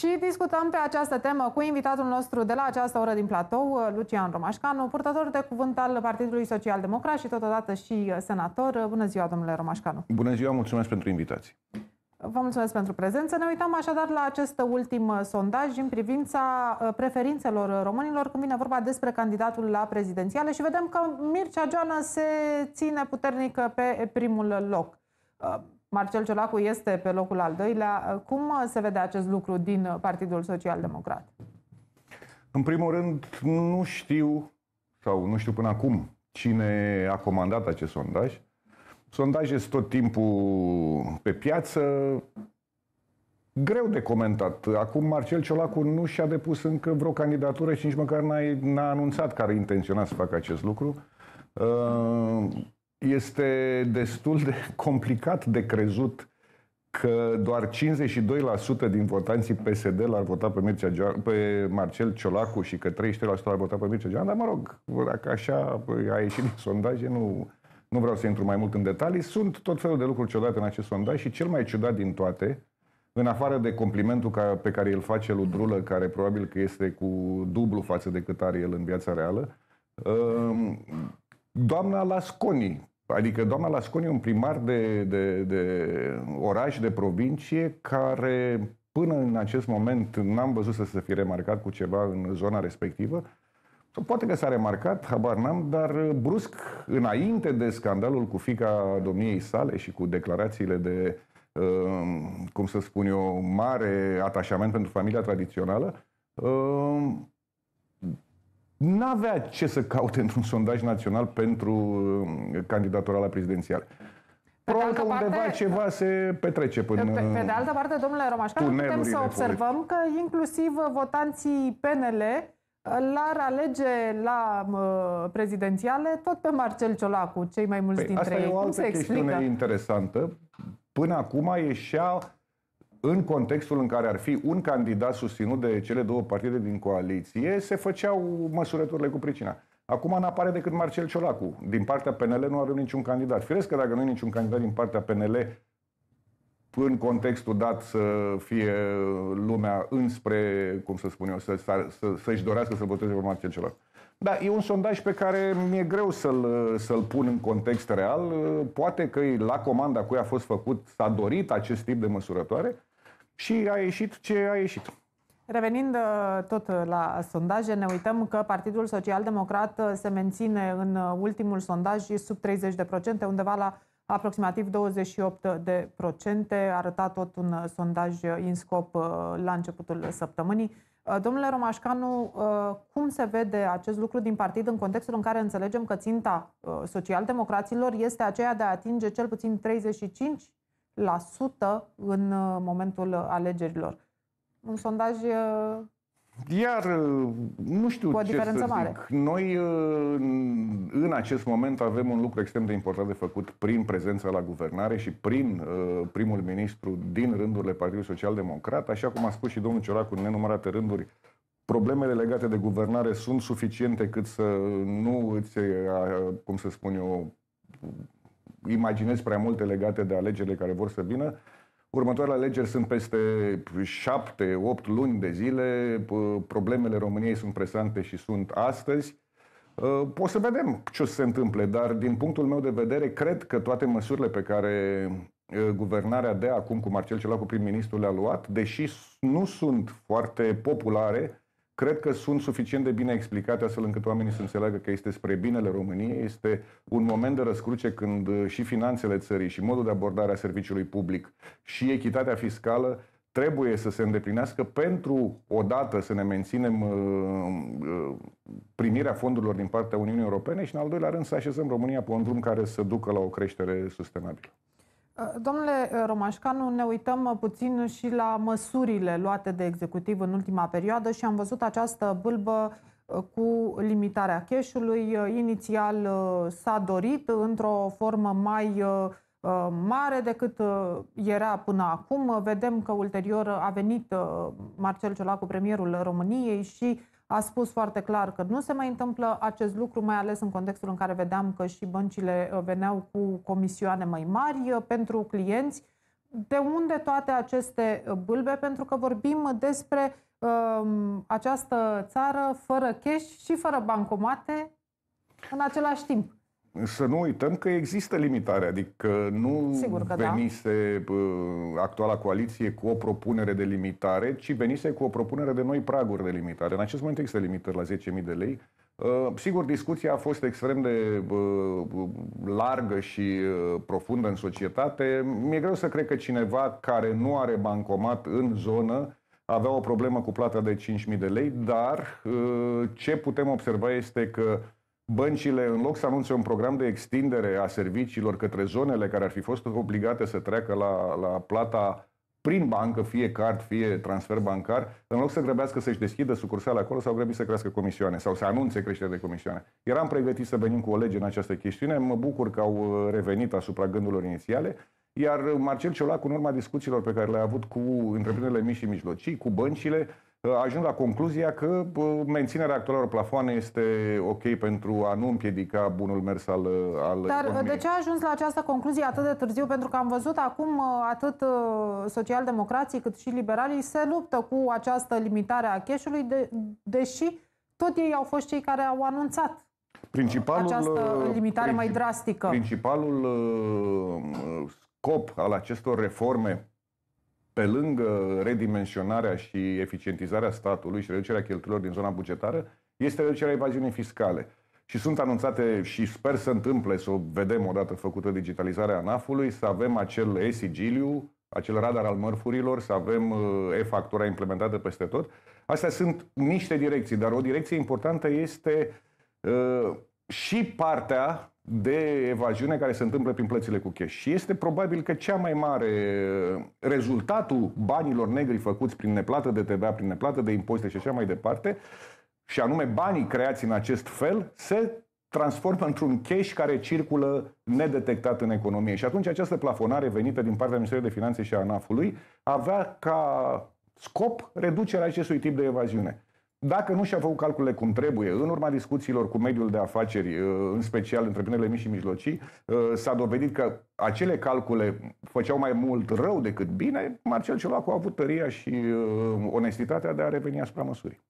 Și discutăm pe această temă cu invitatul nostru de la această oră din platou, Lucian Romașcanu, purtător de cuvânt al Partidului Social Democrat și totodată și senator. Bună ziua, domnule Romașcanu! Bună ziua, mulțumesc pentru invitație! Vă mulțumesc pentru prezență. Ne uităm așadar la acest ultim sondaj în privința uh, preferințelor românilor când vine vorba despre candidatul la prezidențiale și vedem că Mircea Joana se ține puternic pe primul loc. Uh, Marcel Ciolacu este pe locul al doilea. Cum se vede acest lucru din Partidul Social Democrat? În primul rând, nu știu, sau nu știu până acum, cine a comandat acest sondaj. Sondaje sunt tot timpul pe piață, greu de comentat. Acum Marcel Ciolacu nu și-a depus încă vreo candidatură și nici măcar n-a, n-a anunțat că ar intenționa să facă acest lucru. Uh, este destul de complicat de crezut că doar 52% din votanții PSD l-ar vota pe, Mircea Gioan, pe Marcel Ciolacu și că 33% l-ar vota pe Mircea Gioan, dar mă rog, dacă așa păi, a ieșit din sondaje, nu, nu vreau să intru mai mult în detalii. Sunt tot felul de lucruri ciudate în acest sondaj și cel mai ciudat din toate, în afară de complimentul ca, pe care îl face lui Drulă, care probabil că este cu dublu față de cât are el în viața reală, um, doamna Lasconi, Adică doamna Lasconi e un primar de, de, de oraș, de provincie, care până în acest moment n-am văzut să se fi remarcat cu ceva în zona respectivă. Sau poate că s-a remarcat, habar n-am, dar brusc, înainte de scandalul cu fica domniei sale și cu declarațiile de, uh, cum să spun eu, mare atașament pentru familia tradițională, uh, n-avea ce să caute într-un sondaj național pentru uh, candidatura la prezidențiale. Probabil că undeva parte, ceva se petrece până... Pe, pe de altă parte, domnule Romașcan, putem să observăm că inclusiv votanții PNL l-ar alege la uh, prezidențiale tot pe Marcel Ciolacu, cei mai mulți păi, dintre asta ei. Asta e o altă Cum se chestiune explică? interesantă. Până acum ieșea în contextul în care ar fi un candidat susținut de cele două partide din coaliție, se făceau măsurăturile cu pricina. Acum nu apare decât Marcel Ciolacu. Din partea PNL nu avem niciun candidat. Firesc că dacă nu e niciun candidat din partea PNL, în contextul dat să fie lumea înspre, cum să spun eu, să, să, să, să-și dorească să voteze pe Marcel Ciolacu. Da, e un sondaj pe care mi-e greu să-l, să-l pun în context real. Poate că la comanda cui a fost făcut s-a dorit acest tip de măsurătoare, și a ieșit ce a ieșit. Revenind uh, tot uh, la sondaje, ne uităm că Partidul Social Democrat uh, se menține în ultimul sondaj sub 30%, undeva la aproximativ 28%, arăta tot un sondaj în scop la începutul săptămânii. Domnule Romașcanu, cum se vede acest lucru din partid în contextul în care înțelegem că ținta socialdemocraților este aceea de a atinge cel puțin 35 în uh, momentul uh, alegerilor. Un sondaj uh, iar, nu știu cu o diferență ce să mare. Zic. Noi, în acest moment, avem un lucru extrem de important de făcut prin prezența la guvernare și prin primul ministru din rândurile Partidului Social Democrat. Așa cum a spus și domnul Cioracu în nenumărate rânduri, problemele legate de guvernare sunt suficiente cât să nu îți, cum să spun eu, imaginez prea multe legate de alegerile care vor să vină. Următoarele alegeri sunt peste șapte, opt luni de zile. Problemele României sunt presante și sunt astăzi. O să vedem ce o să se întâmple, dar din punctul meu de vedere, cred că toate măsurile pe care guvernarea de acum cu Marcel Celacu prim-ministru le-a luat, deși nu sunt foarte populare, cred că sunt suficient de bine explicate astfel încât oamenii să înțeleagă că este spre binele României, este un moment de răscruce când uh, și finanțele țării, și modul de abordare a serviciului public, și echitatea fiscală trebuie să se îndeplinească pentru odată să ne menținem uh, uh, primirea fondurilor din partea Uniunii Europene și în al doilea rând să așezăm România pe un drum care să ducă la o creștere sustenabilă. Uh, domnule uh, Romașcanu, ne uităm uh, puțin și la măsurile luate de executiv în ultima perioadă și am văzut această bâlbă cu limitarea cash-ului. Inițial s-a dorit într-o formă mai mare decât era până acum. Vedem că ulterior a venit Marcel Ciolacu, premierul României, și a spus foarte clar că nu se mai întâmplă acest lucru, mai ales în contextul în care vedeam că și băncile uh, veneau cu comisioane mai mari uh, pentru clienți. De unde toate aceste uh, bâlbe? Pentru că vorbim despre um, această țară fără cash și fără bancomate în același timp să nu uităm că există limitare, adică nu Sigur că da. venise da. actuala coaliție cu o propunere de limitare, ci venise cu o propunere de noi praguri de limitare. În acest moment există limitări la 10.000 de lei. Ă, sigur, discuția a fost extrem de largă și ă, profundă în societate. Mi-e greu să cred că cineva care nu are bancomat în zonă avea o problemă cu plata de 5.000 de lei, dar ă, ce putem observa este că băncile, în loc să anunțe un program de extindere a serviciilor către zonele care ar fi fost obligate să treacă la, la plata prin bancă, fie card, fie transfer bancar, în loc să grăbească să-și deschidă sucursale acolo, sau grăbi să crească comisioane sau să anunțe creșterea de comisioane. Eram pregătit să venim cu o lege în această chestiune, mă bucur că au uh, revenit asupra gândurilor inițiale, iar Marcel Ciolac, în urma discuțiilor pe care le-a avut cu întreprinderile mici și mijlocii, cu băncile, ajung la concluzia că menținerea actualelor plafoane este ok pentru a nu împiedica bunul mers al, al Dar economiei. de ce a ajuns la această concluzie atât de târziu? Pentru că am văzut acum uh, atât uh, socialdemocrații cât și liberalii se luptă cu această limitare a cash de, deși tot ei au fost cei care au anunțat principalul, această uh, limitare princip, mai drastică. Principalul scop al acestor reforme pe lângă redimensionarea și eficientizarea statului și reducerea cheltuielor din zona bugetară, este reducerea evaziunii fiscale. Și sunt anunțate și sper să întâmple, să o vedem odată făcută digitalizarea ANAF-ului, să avem acel e-sigiliu, acel radar al mărfurilor, să avem uh, e-factura implementată peste tot. Astea sunt niște direcții, dar o direcție importantă este uh, și partea de evaziune care se întâmplă prin plățile cu cash. Și este probabil că cea mai mare rezultatul banilor negri făcuți prin neplată de TVA, prin neplată de impozite și așa mai departe, și anume banii creați în acest fel, se transformă într-un cash care circulă nedetectat în economie. Și atunci această plafonare venită din partea Ministerului de Finanțe și a ANAF-ului avea ca scop reducerea acestui tip de evaziune. Dacă nu și-a făcut calculele cum trebuie, în urma discuțiilor cu mediul de afaceri, uh, în special întreprinderile mici și mijlocii, uh, s-a dovedit că acele calcule făceau mai mult rău decât bine, Marcel Ciolacu a avut tăria și uh, onestitatea de a reveni asupra măsurii.